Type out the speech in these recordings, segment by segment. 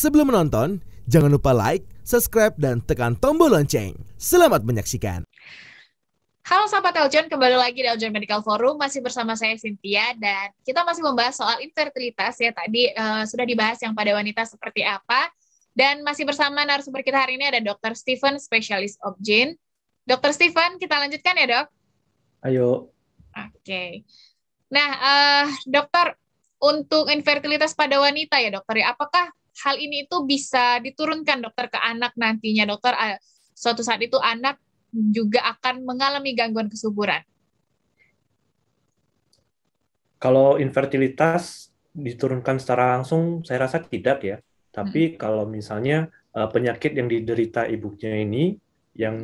Sebelum menonton, jangan lupa like, subscribe, dan tekan tombol lonceng. Selamat menyaksikan. Halo sahabat Eljon, kembali lagi di Eljon Medical Forum, masih bersama saya Cynthia dan kita masih membahas soal infertilitas ya tadi uh, sudah dibahas yang pada wanita seperti apa dan masih bersama narasumber kita hari ini ada Dr. Stephen, spesialis obgyn. Dr. Stephen, kita lanjutkan ya dok. Ayo. Oke. Okay. Nah, uh, dokter untuk infertilitas pada wanita ya dokter, ya, apakah hal ini itu bisa diturunkan dokter ke anak nantinya dokter eh, suatu saat itu anak juga akan mengalami gangguan kesuburan. Kalau infertilitas diturunkan secara langsung saya rasa tidak ya. Tapi hmm. kalau misalnya eh, penyakit yang diderita ibunya ini yang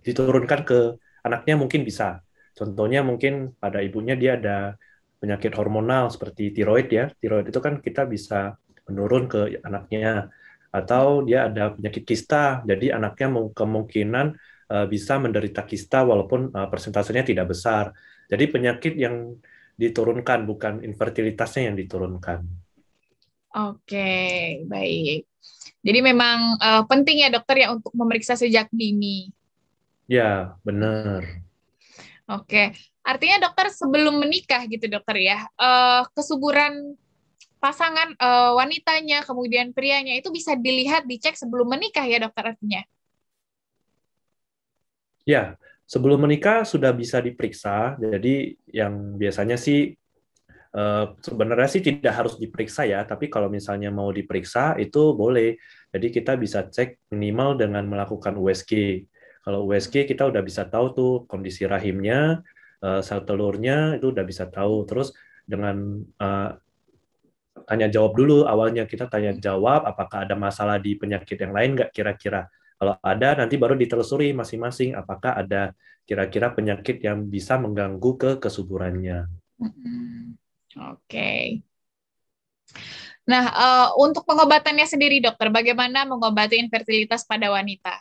diturunkan ke anaknya mungkin bisa. Contohnya mungkin pada ibunya dia ada penyakit hormonal seperti tiroid ya. Tiroid itu kan kita bisa menurun ke anaknya atau dia ada penyakit kista jadi anaknya kemungkinan eh, bisa menderita kista walaupun eh, persentasenya tidak besar jadi penyakit yang diturunkan bukan infertilitasnya yang diturunkan oke baik jadi memang uh, penting ya dokter ya untuk memeriksa sejak dini ya benar oke artinya dokter sebelum menikah gitu dokter ya uh, kesuburan pasangan uh, wanitanya, kemudian prianya itu bisa dilihat, dicek sebelum menikah ya dokter artinya? Ya, sebelum menikah sudah bisa diperiksa. Jadi yang biasanya sih Uh, sebenarnya sih tidak harus diperiksa ya, tapi kalau misalnya mau diperiksa itu boleh. Jadi kita bisa cek minimal dengan melakukan USG. Kalau USG kita udah bisa tahu tuh kondisi rahimnya, uh, sel telurnya itu udah bisa tahu. Terus dengan tanya jawab dulu awalnya kita tanya hmm. jawab apakah ada masalah di penyakit yang lain nggak kira-kira kalau ada nanti baru ditelusuri masing-masing apakah ada kira-kira penyakit yang bisa mengganggu ke kesuburannya. Hmm. Oke. Okay. Nah, uh, untuk pengobatannya sendiri, dokter, bagaimana mengobati infertilitas pada wanita?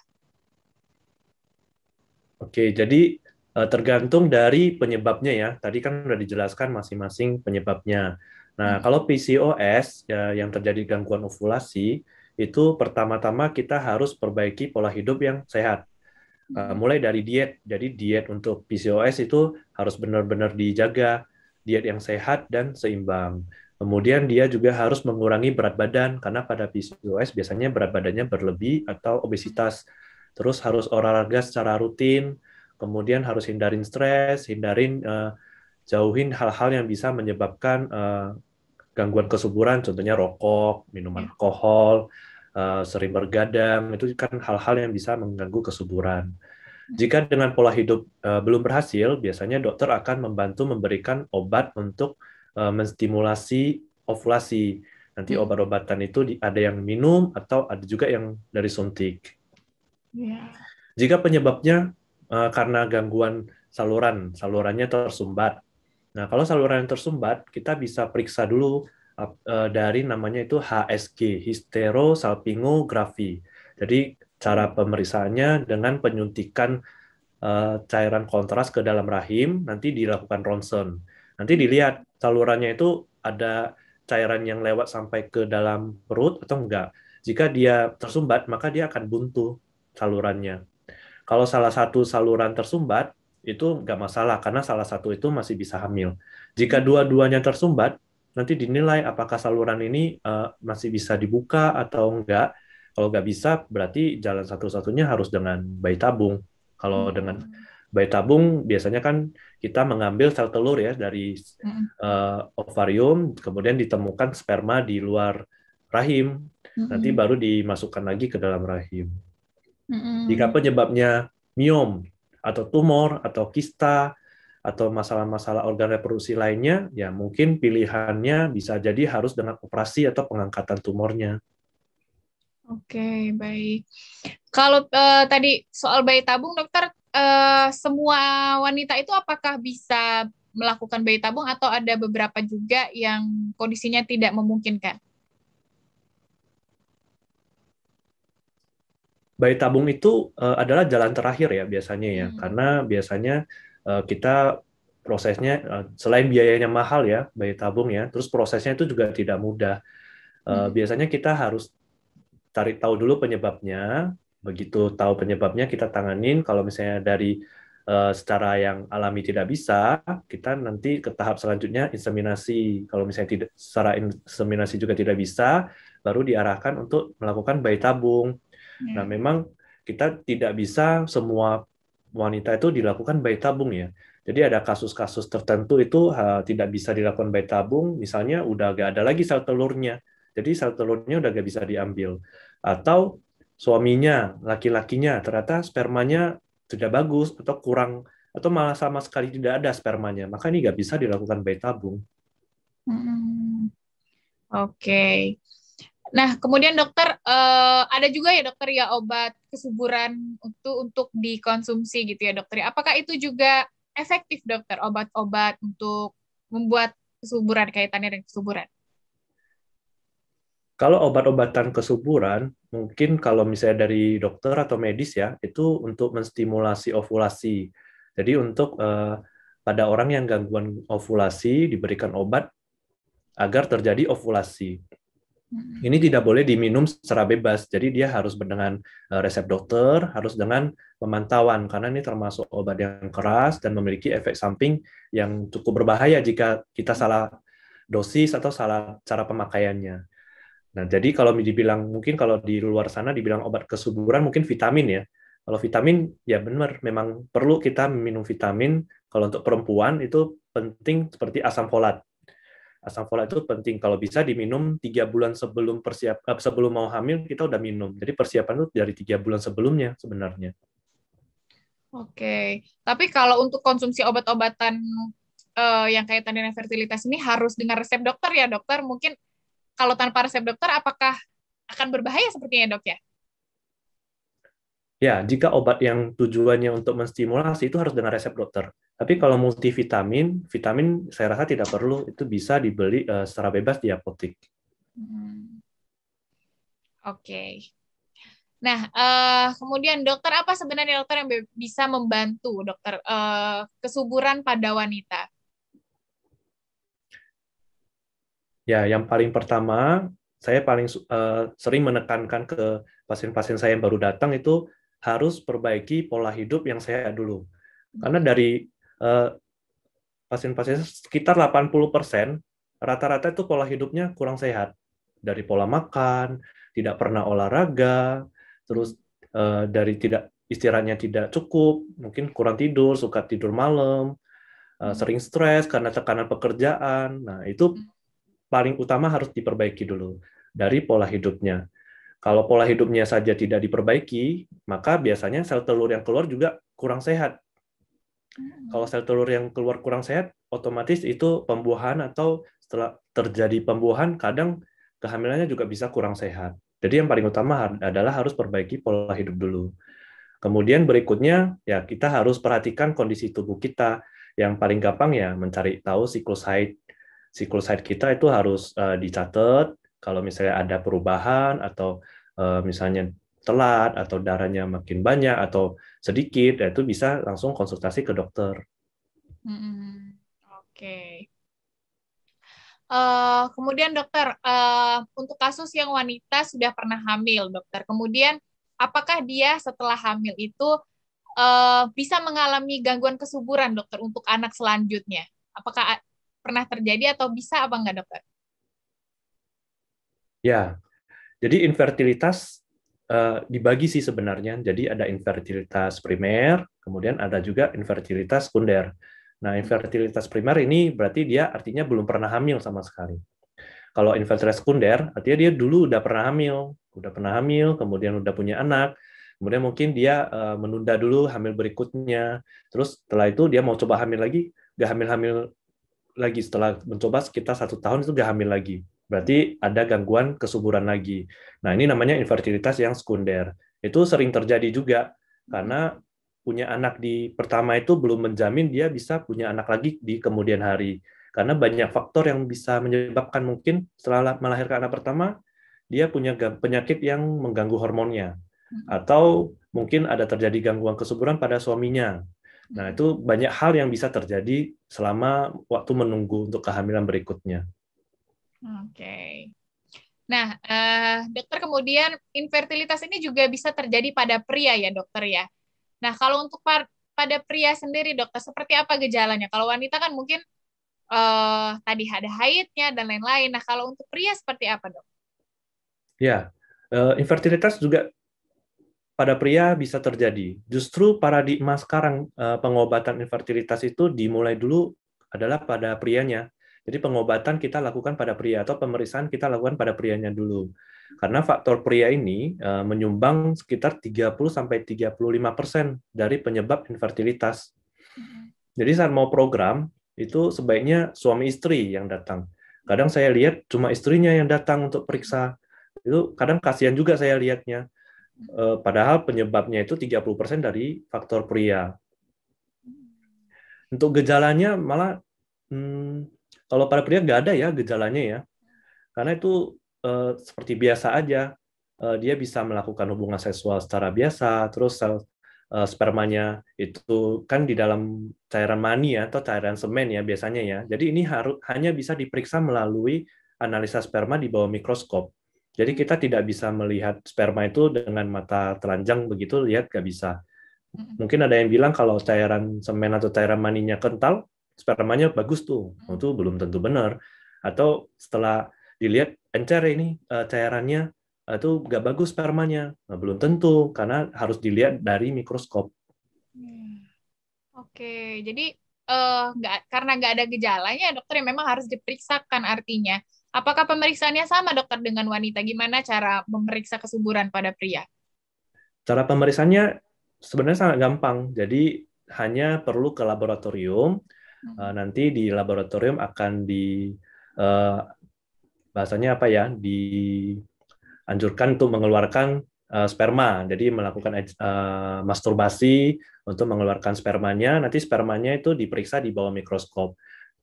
Oke, jadi eh, tergantung dari penyebabnya ya. Tadi kan sudah dijelaskan masing-masing penyebabnya. Nah, hmm. kalau PCOS ya, yang terjadi gangguan ovulasi itu pertama-tama kita harus perbaiki pola hidup yang sehat. Uh, mulai dari diet. Jadi diet untuk PCOS itu harus benar-benar dijaga, diet yang sehat dan seimbang. Kemudian dia juga harus mengurangi berat badan karena pada PCOS biasanya berat badannya berlebih atau obesitas. Terus harus olahraga secara rutin, kemudian harus hindarin stres, hindarin uh, jauhin hal-hal yang bisa menyebabkan uh, gangguan kesuburan, contohnya rokok, minuman iya. alkohol, uh, sering bergadang, itu kan hal-hal yang bisa mengganggu kesuburan. Iya. Jika dengan pola hidup uh, belum berhasil, biasanya dokter akan membantu memberikan obat untuk uh, menstimulasi ovulasi. Nanti iya. obat-obatan itu di, ada yang minum atau ada juga yang dari suntik. Jika penyebabnya uh, karena gangguan saluran, salurannya tersumbat Nah, kalau saluran yang tersumbat, kita bisa periksa dulu eh, dari namanya itu HSG, histerosalpingografi. Jadi cara pemeriksaannya dengan penyuntikan eh, cairan kontras ke dalam rahim, nanti dilakukan ronsen. Nanti dilihat salurannya itu ada cairan yang lewat sampai ke dalam perut atau enggak. Jika dia tersumbat, maka dia akan buntu salurannya. Kalau salah satu saluran tersumbat, itu nggak masalah karena salah satu itu masih bisa hamil. Jika dua-duanya tersumbat, nanti dinilai apakah saluran ini uh, masih bisa dibuka atau enggak. Kalau nggak bisa, berarti jalan satu-satunya harus dengan bayi tabung. Kalau hmm. dengan bayi tabung, biasanya kan kita mengambil sel telur ya dari uh, ovarium, kemudian ditemukan sperma di luar rahim, hmm. nanti baru dimasukkan lagi ke dalam rahim. Hmm. Jika penyebabnya miom, atau tumor atau kista atau masalah-masalah organ reproduksi lainnya, ya mungkin pilihannya bisa jadi harus dengan operasi atau pengangkatan tumornya. Oke, baik. Kalau uh, tadi soal bayi tabung, dokter, uh, semua wanita itu apakah bisa melakukan bayi tabung atau ada beberapa juga yang kondisinya tidak memungkinkan? bayi tabung itu uh, adalah jalan terakhir ya biasanya ya, hmm. karena biasanya uh, kita prosesnya uh, selain biayanya mahal ya bayi tabung ya, terus prosesnya itu juga tidak mudah. Uh, hmm. Biasanya kita harus tarik tahu dulu penyebabnya, begitu tahu penyebabnya kita tanganin. Kalau misalnya dari uh, secara yang alami tidak bisa, kita nanti ke tahap selanjutnya inseminasi. Kalau misalnya tidak secara inseminasi juga tidak bisa, baru diarahkan untuk melakukan bayi tabung Hmm. Nah, memang kita tidak bisa semua wanita itu dilakukan bayi tabung ya. Jadi ada kasus-kasus tertentu itu uh, tidak bisa dilakukan bayi tabung, misalnya udah gak ada lagi sel telurnya. Jadi sel telurnya udah gak bisa diambil. Atau suaminya, laki-lakinya ternyata spermanya tidak bagus atau kurang atau malah sama sekali tidak ada spermanya, maka ini gak bisa dilakukan bayi tabung. Hmm. Oke. Okay. Nah, kemudian dokter uh, ada juga ya dokter ya obat kesuburan untuk untuk dikonsumsi gitu ya dokter. Ya. Apakah itu juga efektif dokter obat-obat untuk membuat kesuburan kaitannya dengan kesuburan? Kalau obat-obatan kesuburan, mungkin kalau misalnya dari dokter atau medis ya, itu untuk menstimulasi ovulasi. Jadi untuk uh, pada orang yang gangguan ovulasi diberikan obat agar terjadi ovulasi. Ini tidak boleh diminum secara bebas, jadi dia harus dengan eh, resep dokter, harus dengan pemantauan karena ini termasuk obat yang keras dan memiliki efek samping yang cukup berbahaya jika kita salah dosis atau salah cara pemakaiannya. Nah, jadi kalau dibilang mungkin kalau di luar sana dibilang obat kesuburan mungkin vitamin ya. Kalau vitamin ya benar memang perlu kita minum vitamin. Kalau untuk perempuan itu penting seperti asam folat asam folat itu penting. Kalau bisa diminum tiga bulan sebelum persiap eh, sebelum mau hamil kita udah minum. Jadi persiapan itu dari tiga bulan sebelumnya sebenarnya. Oke, tapi kalau untuk konsumsi obat-obatan uh, yang kaitan dengan fertilitas ini harus dengan resep dokter ya dokter. Mungkin kalau tanpa resep dokter apakah akan berbahaya sepertinya dok ya? Ya, jika obat yang tujuannya untuk menstimulasi itu harus dengan resep dokter. Tapi kalau multivitamin, vitamin saya rasa tidak perlu, itu bisa dibeli uh, secara bebas di apotek. Hmm. Oke. Okay. Nah, uh, kemudian dokter apa sebenarnya dokter yang bisa membantu dokter uh, kesuburan pada wanita? Ya, yang paling pertama, saya paling uh, sering menekankan ke pasien-pasien saya yang baru datang itu harus perbaiki pola hidup yang sehat dulu. Hmm. Karena dari pasien eh, pasien-pasien sekitar 80% rata-rata itu pola hidupnya kurang sehat. Dari pola makan, tidak pernah olahraga, terus uh, dari tidak istirahatnya tidak cukup, mungkin kurang tidur, suka tidur malam, uh, sering stres karena tekanan pekerjaan. Nah, itu hmm. paling utama harus diperbaiki dulu dari pola hidupnya. Kalau pola hidupnya saja tidak diperbaiki, maka biasanya sel telur yang keluar juga kurang sehat. Hmm. Kalau sel telur yang keluar kurang sehat, otomatis itu pembuahan atau setelah terjadi pembuahan, kadang kehamilannya juga bisa kurang sehat. Jadi yang paling utama adalah harus perbaiki pola hidup dulu. Kemudian berikutnya, ya kita harus perhatikan kondisi tubuh kita. Yang paling gampang ya mencari tahu siklus haid. Siklus haid kita itu harus uh, dicatat, kalau misalnya ada perubahan atau Eh, misalnya telat atau darahnya makin banyak atau sedikit, nah, itu bisa langsung konsultasi ke dokter. Hmm, Oke. Okay. Uh, eh, kemudian dokter, uh, untuk kasus yang wanita sudah pernah hamil, dokter. Kemudian apakah dia setelah hamil itu uh, bisa mengalami gangguan kesuburan, dokter, untuk anak selanjutnya? Apakah pernah terjadi atau bisa apa enggak, dokter? Ya, jadi infertilitas uh, dibagi sih sebenarnya. Jadi ada infertilitas primer, kemudian ada juga infertilitas sekunder. Nah, infertilitas primer ini berarti dia artinya belum pernah hamil sama sekali. Kalau infertilitas sekunder, artinya dia dulu udah pernah hamil, udah pernah hamil, kemudian udah punya anak, kemudian mungkin dia uh, menunda dulu hamil berikutnya, terus setelah itu dia mau coba hamil lagi, gak hamil-hamil lagi setelah mencoba sekitar satu tahun itu gak hamil lagi. Berarti ada gangguan kesuburan lagi. Nah, ini namanya infertilitas yang sekunder. Itu sering terjadi juga karena punya anak di pertama itu belum menjamin dia bisa punya anak lagi di kemudian hari. Karena banyak faktor yang bisa menyebabkan mungkin setelah melahirkan anak pertama dia punya penyakit yang mengganggu hormonnya hmm. atau mungkin ada terjadi gangguan kesuburan pada suaminya. Nah, hmm. itu banyak hal yang bisa terjadi selama waktu menunggu untuk kehamilan berikutnya. Oke. Okay. Nah, uh, dokter kemudian infertilitas ini juga bisa terjadi pada pria ya dokter ya. Nah, kalau untuk par pada pria sendiri dokter seperti apa gejalanya? Kalau wanita kan mungkin uh, tadi ada haidnya dan lain-lain. Nah, kalau untuk pria seperti apa dok? Ya, uh, infertilitas juga pada pria bisa terjadi. Justru paradigma sekarang uh, pengobatan infertilitas itu dimulai dulu adalah pada prianya jadi pengobatan kita lakukan pada pria atau pemeriksaan kita lakukan pada prianya dulu. Karena faktor pria ini uh, menyumbang sekitar 30 sampai 35% dari penyebab infertilitas. Mm-hmm. Jadi saat mau program itu sebaiknya suami istri yang datang. Kadang saya lihat cuma istrinya yang datang untuk periksa. Itu kadang kasihan juga saya lihatnya. Uh, padahal penyebabnya itu 30% dari faktor pria. Mm-hmm. Untuk gejalanya malah hmm, kalau pada pria nggak ada ya gejalanya ya, karena itu eh, seperti biasa aja. Eh, dia bisa melakukan hubungan seksual secara biasa, terus sel eh, spermanya itu kan di dalam cairan mani ya, atau cairan semen ya biasanya ya. Jadi ini harus hanya bisa diperiksa melalui analisa sperma di bawah mikroskop. Jadi kita tidak bisa melihat sperma itu dengan mata telanjang begitu lihat nggak bisa. Mungkin ada yang bilang kalau cairan semen atau cairan maninya kental, spermanya bagus tuh, itu oh, hmm. belum tentu benar. Atau setelah dilihat encer ini eh, cairannya itu eh, nggak bagus spermanya, nah, belum tentu karena harus dilihat dari mikroskop. Hmm. Oke, jadi eh, nggak gak, karena nggak ada gejalanya, dokter yang memang harus diperiksakan artinya. Apakah pemeriksaannya sama dokter dengan wanita? Gimana cara memeriksa kesuburan pada pria? Cara pemeriksaannya sebenarnya sangat gampang. Jadi hanya perlu ke laboratorium, Hmm. Eh, nanti di laboratorium akan di uh, bahasanya apa ya dianjurkan untuk mengeluarkan uh, sperma jadi melakukan uh, masturbasi untuk mengeluarkan spermanya nanti spermanya itu diperiksa di bawah mikroskop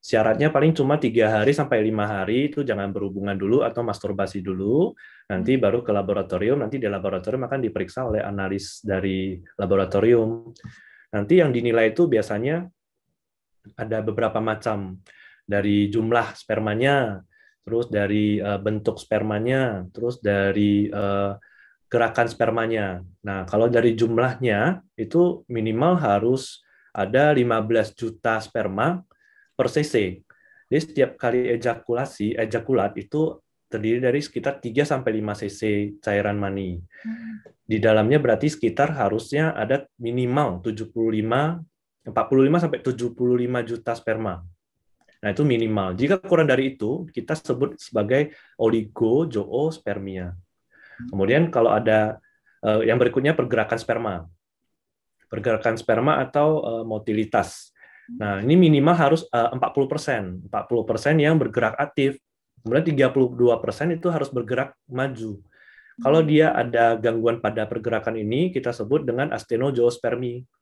syaratnya paling cuma tiga hari sampai lima hari itu jangan berhubungan dulu atau masturbasi dulu nanti hmm. baru ke laboratorium nanti di laboratorium akan diperiksa oleh analis dari laboratorium nanti yang dinilai itu biasanya ada beberapa macam dari jumlah spermanya, terus dari uh, bentuk spermanya, terus dari uh, gerakan spermanya. Nah, kalau dari jumlahnya itu minimal harus ada 15 juta sperma per cc. Jadi setiap kali ejakulasi, ejakulat itu terdiri dari sekitar 3 sampai 5 cc cairan mani. Hmm. Di dalamnya berarti sekitar harusnya ada minimal 75 45 sampai 75 juta sperma. Nah, itu minimal. Jika kurang dari itu, kita sebut sebagai oligozoospermia. Kemudian kalau ada eh, yang berikutnya pergerakan sperma. Pergerakan sperma atau eh, motilitas. Nah, ini minimal harus eh, 40%, 40% yang bergerak aktif. Kemudian 32% itu harus bergerak maju. Kalau dia ada gangguan pada pergerakan ini, kita sebut dengan astenozoospermi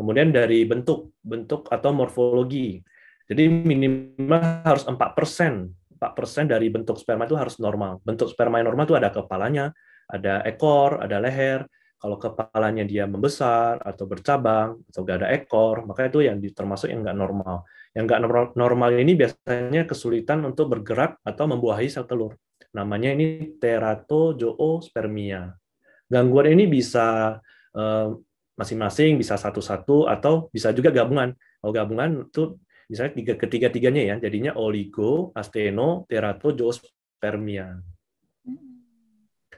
Kemudian dari bentuk, bentuk atau morfologi. Jadi minimal harus 4%, 4% dari bentuk sperma itu harus normal. Bentuk sperma yang normal itu ada kepalanya, ada ekor, ada leher. Kalau kepalanya dia membesar atau bercabang atau gak ada ekor, maka itu yang termasuk yang nggak normal. Yang nggak normal ini biasanya kesulitan untuk bergerak atau membuahi sel telur. Namanya ini teratozoospermia. Gangguan ini bisa eh, masing-masing bisa satu-satu atau bisa juga gabungan. Kalau gabungan itu misalnya tiga ketiga-tiganya ya, jadinya oligo, asteno, terato, geospermia. Hmm.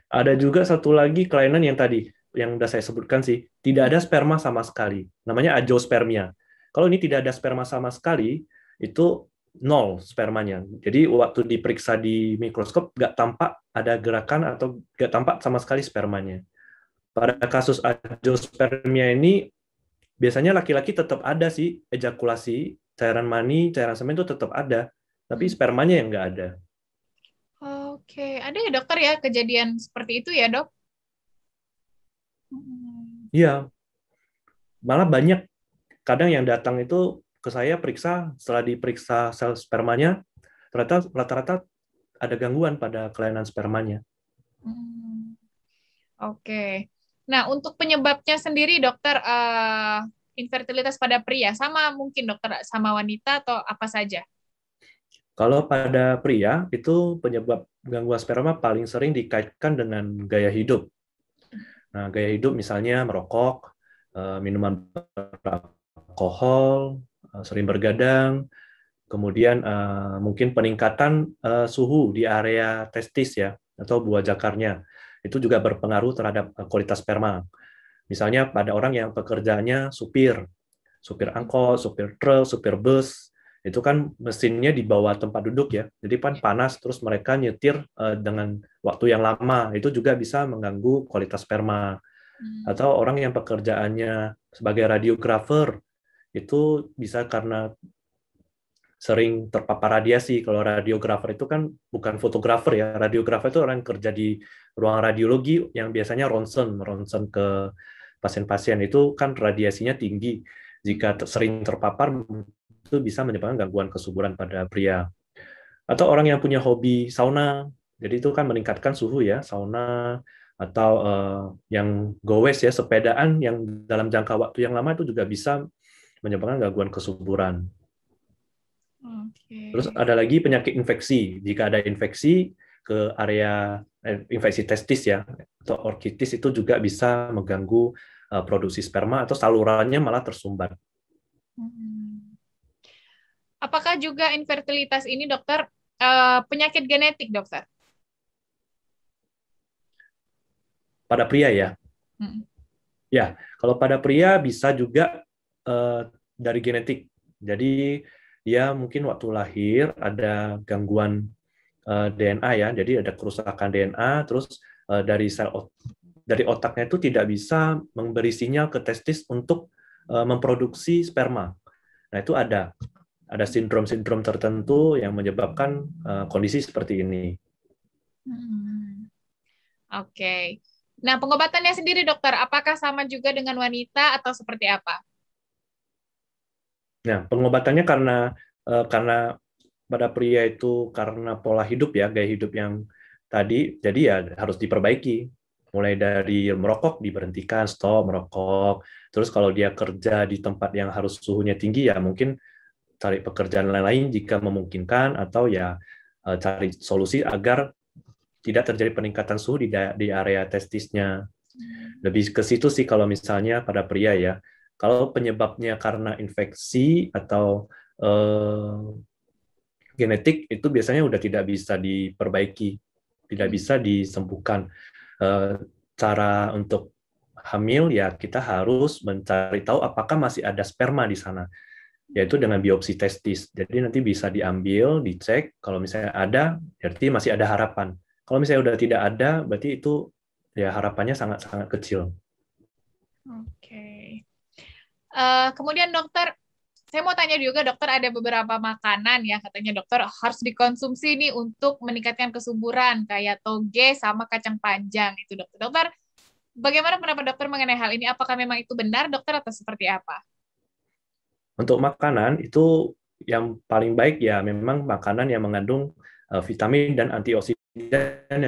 Ada juga satu lagi kelainan yang tadi yang sudah saya sebutkan sih, tidak ada sperma sama sekali. Namanya azoospermia. Kalau ini tidak ada sperma sama sekali, itu nol spermanya. Jadi waktu diperiksa di mikroskop nggak tampak ada gerakan atau nggak tampak sama sekali spermanya. Pada kasus angiospermia ini biasanya laki-laki tetap ada sih ejakulasi, cairan mani, cairan semen itu tetap ada, tapi hmm. spermanya yang nggak ada. Oke, ada ya dokter ya kejadian seperti itu ya dok? Hmm. Iya, malah banyak. Kadang yang datang itu ke saya periksa, setelah diperiksa sel spermanya, ternyata rata-rata ada gangguan pada kelainan spermanya. Hmm. Oke, Nah, untuk penyebabnya sendiri dokter uh, infertilitas pada pria sama mungkin dokter sama wanita atau apa saja? Kalau pada pria itu penyebab gangguan sperma paling sering dikaitkan dengan gaya hidup. Nah, gaya hidup misalnya merokok, eh, minuman alkohol, eh, sering bergadang, kemudian mungkin peningkatan suhu di area testis ya atau buah jakarnya itu juga berpengaruh terhadap eh, kualitas sperma. Misalnya pada orang yang pekerjaannya supir, supir angkot, supir truk, supir bus, itu kan mesinnya di bawah tempat duduk ya. Jadi pan panas terus mereka nyetir eh, dengan waktu yang lama, itu juga bisa mengganggu kualitas sperma. Hmm. Atau orang yang pekerjaannya sebagai radiografer itu bisa karena sering terpapar radiasi. Kalau radiografer itu kan bukan fotografer ya, radiografer itu orang yang kerja di ruang radiologi yang biasanya ronsen, ronsen ke pasien-pasien itu kan radiasinya tinggi. Jika sering terpapar itu bisa menyebabkan gangguan kesuburan pada pria. Atau orang yang punya hobi sauna, jadi itu kan meningkatkan suhu ya, sauna atau uh, yang gowes ya sepedaan yang dalam jangka waktu yang lama itu juga bisa menyebabkan gangguan kesuburan Terus ada lagi penyakit infeksi. Jika ada infeksi ke area eh, infeksi testis ya atau orkitis itu juga bisa mengganggu eh, produksi sperma atau salurannya malah tersumbat. Hmm. Apakah juga infertilitas ini dokter eh, penyakit genetik dokter? Pada pria ya. Hmm. Ya, kalau pada pria bisa juga uh, dari genetik. Jadi dia ya, mungkin waktu lahir ada gangguan uh, eh, DNA ya, jadi ada kerusakan DNA, terus uh, dari sel ot dari otaknya itu tidak bisa memberi sinyal ke testis untuk uh, memproduksi sperma. Nah itu ada ada sindrom-sindrom tertentu yang menyebabkan uh, kondisi seperti ini. Hmm. Oke. Okay. Nah pengobatannya sendiri dokter, apakah sama juga dengan wanita atau seperti apa? Nah, pengobatannya karena uh, karena pada pria itu karena pola hidup ya, gaya hidup yang tadi, jadi ya harus diperbaiki. Mulai dari merokok diberhentikan, stop merokok. Terus kalau dia kerja di tempat yang harus suhunya tinggi ya mungkin cari pekerjaan lain lain jika memungkinkan atau ya eh, cari solusi agar tidak terjadi peningkatan suhu di di area testisnya. Hmm. Lebih ke situ sih kalau misalnya pada pria ya. Kalau penyebabnya karena infeksi atau eh, genetik itu biasanya udah tidak bisa diperbaiki, tidak hmm. bisa disembuhkan. Eh, cara untuk hamil ya kita harus mencari tahu apakah masih ada sperma di sana, yaitu dengan biopsi testis. Jadi nanti bisa diambil, dicek. Kalau misalnya ada, berarti masih ada harapan. Kalau misalnya udah tidak ada, berarti itu ya harapannya sangat-sangat kecil. Uh, kemudian dokter, saya mau tanya juga dokter ada beberapa makanan ya katanya dokter harus dikonsumsi nih untuk meningkatkan kesuburan kayak toge sama kacang panjang itu dokter. Dokter, bagaimana pendapat dokter mengenai hal ini? Apakah memang itu benar dokter atau seperti apa? Untuk makanan itu yang paling baik ya memang makanan yang mengandung uh, vitamin dan antioksidan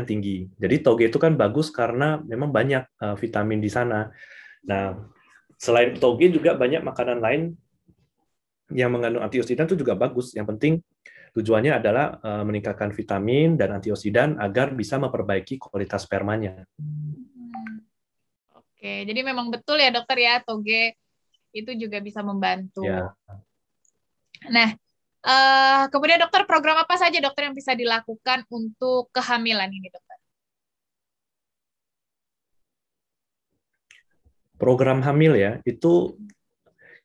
yang tinggi. Jadi toge itu kan bagus karena memang banyak uh, vitamin di sana. Nah, Selain toge juga banyak makanan lain yang mengandung antioksidan itu juga bagus. Yang penting tujuannya adalah eh, meningkatkan vitamin dan antioksidan agar bisa memperbaiki kualitas spermanya. Hmm. Oke, jadi memang betul ya dokter ya toge itu juga bisa membantu. Ya. Nah, uh, kemudian dokter program apa saja dokter yang bisa dilakukan untuk kehamilan ini dokter? program hamil ya itu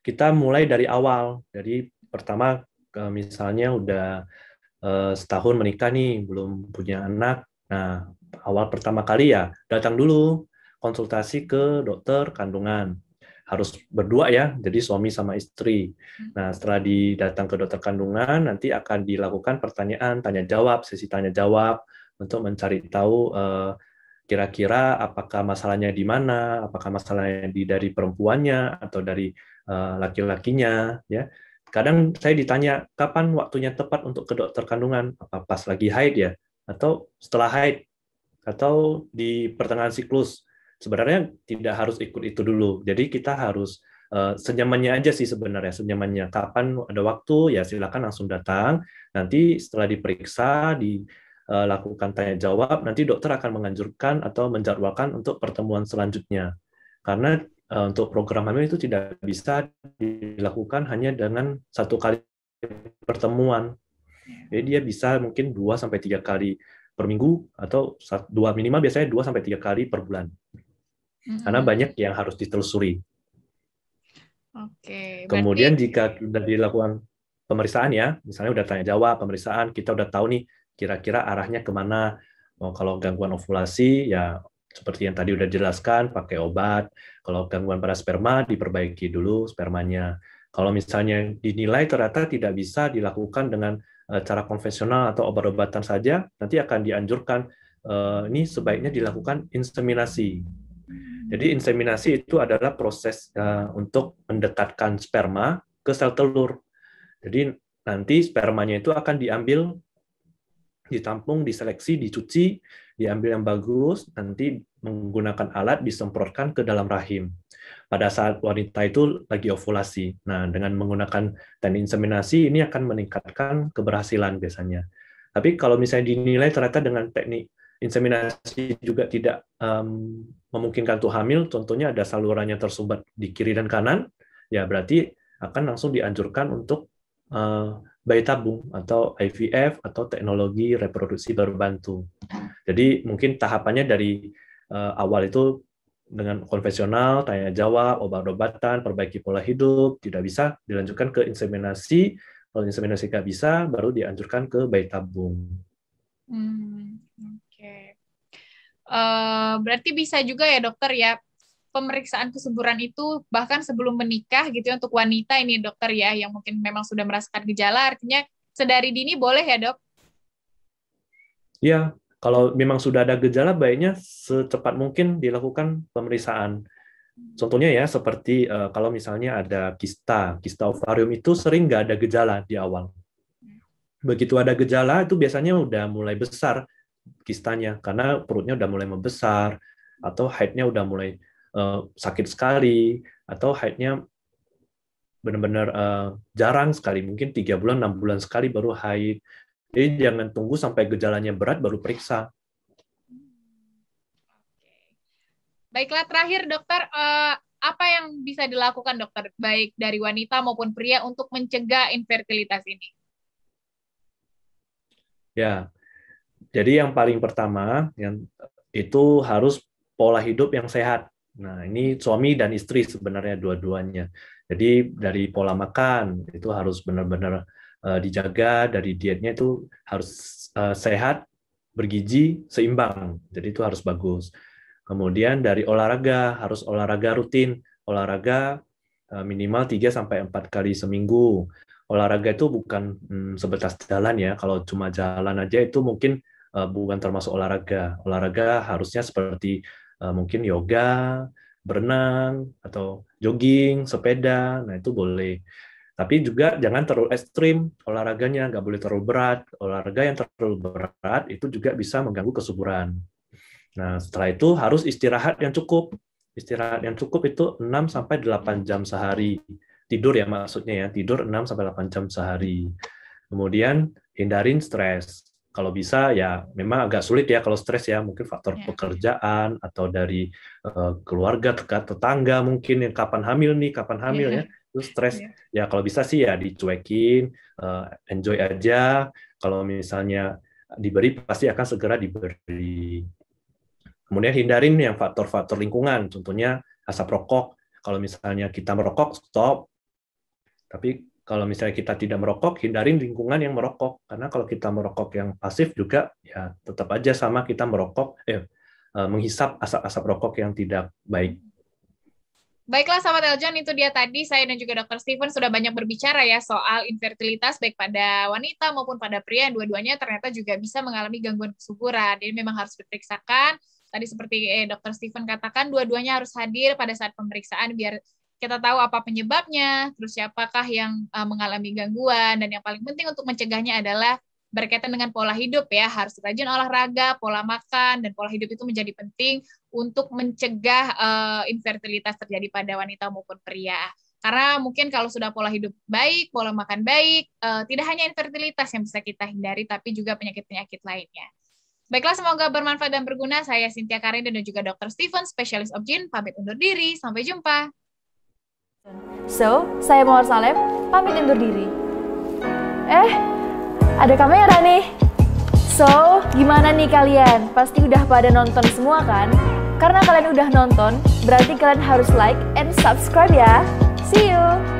kita mulai dari awal dari pertama eh, misalnya udah eh, setahun menikah nih belum punya anak nah awal pertama kali ya datang dulu konsultasi ke dokter kandungan harus berdua ya jadi suami sama istri hmm. nah setelah didatang ke dokter kandungan nanti akan dilakukan pertanyaan tanya jawab sesi tanya jawab untuk mencari tahu uh, kira-kira apakah masalahnya di mana, apakah masalahnya di dari perempuannya atau dari uh, laki-lakinya, ya. Kadang saya ditanya kapan waktunya tepat untuk ke dokter kandungan, apa pas lagi haid ya, atau setelah haid, atau di pertengahan siklus. Sebenarnya tidak harus ikut itu dulu. Jadi kita harus uh, senyamannya aja sih sebenarnya, senyamannya. Kapan ada waktu ya silakan langsung datang. Nanti setelah diperiksa di Eh, lakukan tanya jawab, nanti dokter akan menganjurkan atau menjadwalkan untuk pertemuan selanjutnya. Karena eh, untuk program hamil itu tidak bisa dilakukan hanya dengan satu kali pertemuan. Ya. Jadi dia bisa mungkin dua sampai tiga kali per minggu atau dua minimal biasanya dua sampai tiga kali per bulan. Mm-hmm. Karena banyak yang harus ditelusuri. Oke. Kemudian jika sudah dilakukan pemeriksaan ya, misalnya udah tanya jawab, pemeriksaan, kita udah tahu nih kira-kira arahnya kemana. Oh, kalau gangguan ovulasi ya seperti yang tadi udah jelaskan pakai obat. Kalau gangguan pada sperma diperbaiki dulu spermanya. Kalau misalnya dinilai ternyata tidak bisa dilakukan dengan eh, cara konvensional atau obat-obatan saja, nanti akan dianjurkan eh, ini sebaiknya dilakukan inseminasi. Jadi inseminasi itu adalah proses eh, untuk mendekatkan sperma ke sel telur. Jadi nanti spermanya itu akan diambil ditampung, diseleksi, dicuci, diambil yang bagus, nanti menggunakan alat disemprotkan ke dalam rahim. Pada saat wanita itu lagi ovulasi. Nah, dengan menggunakan teknik inseminasi ini akan meningkatkan keberhasilan biasanya. Tapi kalau misalnya dinilai ternyata dengan teknik inseminasi juga tidak um, memungkinkan untuk hamil, contohnya ada salurannya tersumbat di kiri dan kanan, ya berarti akan langsung dianjurkan untuk uh, bayi tabung atau IVF atau teknologi reproduksi berbantu. Jadi mungkin tahapannya dari uh, awal itu dengan konvensional, tanya jawab, obat-obatan, perbaiki pola hidup, tidak bisa dilanjutkan ke inseminasi. Kalau inseminasi nggak bisa, baru dianjurkan ke bayi tabung. Hmm, Oke, okay. uh, eh, berarti bisa juga ya dokter ya pemeriksaan kesuburan itu bahkan sebelum menikah gitu ya untuk wanita ini dokter ya yang mungkin memang sudah merasakan gejala artinya sedari dini boleh ya dok? Ya kalau memang sudah ada gejala baiknya secepat mungkin dilakukan pemeriksaan. Contohnya ya seperti uh, kalau misalnya ada kista, kista ovarium itu sering nggak ada gejala di awal. Begitu ada gejala itu biasanya udah mulai besar kistanya karena perutnya udah mulai membesar atau haidnya udah mulai Eh, sakit sekali atau haidnya benar-benar eh, jarang sekali mungkin tiga bulan enam bulan sekali baru haid jadi jangan tunggu sampai gejalanya berat baru periksa baiklah terakhir dokter eh, apa yang bisa dilakukan dokter baik dari wanita maupun pria untuk mencegah infertilitas ini ya jadi yang paling pertama yang itu harus pola hidup yang sehat Nah, ini suami dan istri sebenarnya dua-duanya. Jadi dari pola makan itu harus benar-benar uh, dijaga, dari dietnya itu harus uh, sehat, bergizi, seimbang. Jadi itu harus bagus. Kemudian dari olahraga harus olahraga rutin, olahraga uh, minimal 3 sampai 4 kali seminggu. Olahraga itu bukan hmm, sebatas jalan ya. Kalau cuma jalan aja itu mungkin uh, bukan termasuk olahraga. Olahraga harusnya seperti Eh, mungkin yoga, berenang atau jogging, sepeda. Nah, itu boleh. Tapi juga jangan terlalu ekstrim olahraganya, nggak boleh terlalu berat. Olahraga yang terlalu berat itu juga bisa mengganggu kesuburan. Nah, setelah itu harus istirahat yang cukup. Istirahat yang cukup itu 6 8 jam sehari. Tidur ya maksudnya ya, tidur 6 8 jam sehari. Kemudian hindarin stres kalau bisa ya memang agak sulit ya kalau stres ya mungkin faktor yeah. pekerjaan atau dari uh, keluarga dekat tetangga mungkin yang kapan hamil nih kapan hamil yeah. ya terus stres yeah. ya kalau bisa sih ya dicuekin uh, enjoy aja kalau misalnya diberi pasti akan segera diberi kemudian hindarin yang faktor-faktor lingkungan contohnya asap rokok kalau misalnya kita merokok stop tapi kalau misalnya kita tidak merokok, hindarin lingkungan yang merokok. Karena kalau kita merokok yang pasif juga, ya tetap aja sama kita merokok, eh, eh menghisap asap-asap rokok yang tidak baik. Baiklah sahabat Eljon itu dia tadi saya dan juga Dr. Steven sudah banyak berbicara ya soal infertilitas baik pada wanita maupun pada pria dua-duanya ternyata juga bisa mengalami gangguan kesuburan. Jadi memang harus diperiksakan. Tadi seperti eh, Dr. Steven katakan, dua-duanya harus hadir pada saat pemeriksaan biar kita tahu apa penyebabnya, terus siapakah yang uh, mengalami gangguan, dan yang paling penting untuk mencegahnya adalah berkaitan dengan pola hidup ya, harus rajin olahraga, pola makan, dan pola hidup itu menjadi penting untuk mencegah uh, infertilitas terjadi pada wanita maupun pria. Karena mungkin kalau sudah pola hidup baik, pola makan baik, uh, tidak hanya infertilitas yang bisa kita hindari, tapi juga penyakit-penyakit lainnya. Baiklah, semoga bermanfaat dan berguna. Saya Cynthia Karin dan juga Dr. Steven, spesialis obgyn, pamit undur diri. Sampai jumpa. So, saya Mawar Salem, pamit undur diri. Eh, ada kamera nih. So, gimana nih kalian? Pasti udah pada nonton semua kan? Karena kalian udah nonton, berarti kalian harus like and subscribe ya. See you!